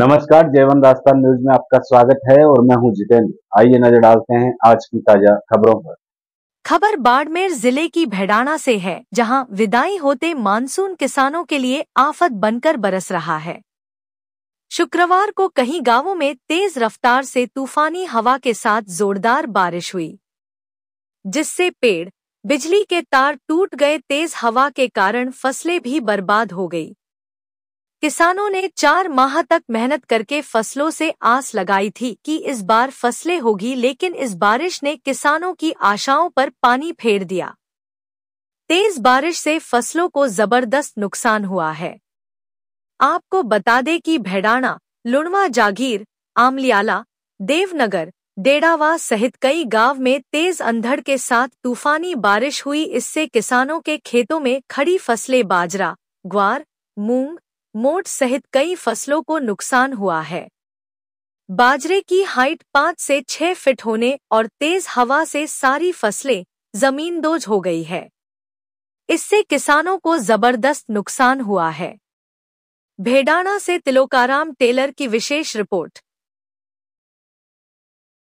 नमस्कार जयवन राजस्थान न्यूज में आपका स्वागत है और मैं हूं जितेंद्र आइए नजर डालते हैं आज की ताजा खबरों पर खबर बाड़मेर जिले की भेड़ाना से है जहां विदाई होते मानसून किसानों के लिए आफत बनकर बरस रहा है शुक्रवार को कहीं गांवों में तेज रफ्तार से तूफानी हवा के साथ जोरदार बारिश हुई जिससे पेड़ बिजली के तार टूट गए तेज हवा के कारण फसलें भी बर्बाद हो गई किसानों ने चार माह तक मेहनत करके फसलों से आस लगाई थी कि इस बार फसलें होगी लेकिन इस बारिश ने किसानों की आशाओं पर पानी फेर दिया तेज बारिश से फसलों को जबरदस्त नुकसान हुआ है आपको बता दें कि भेड़ाणा लुणवा जागीर आमलियाला देवनगर डेढ़ावा सहित कई गांव में तेज अंधड़ के साथ तूफानी बारिश हुई इससे किसानों के खेतों में खड़ी फसलें बाजरा ग्वार मूंग मोट सहित कई फसलों को नुकसान हुआ है बाजरे की हाइट पाँच से छह फीट होने और तेज हवा से सारी फसलें जमीनदोज हो गई है इससे किसानों को जबरदस्त नुकसान हुआ है भेडाना से तिलोकाराम टेलर की विशेष रिपोर्ट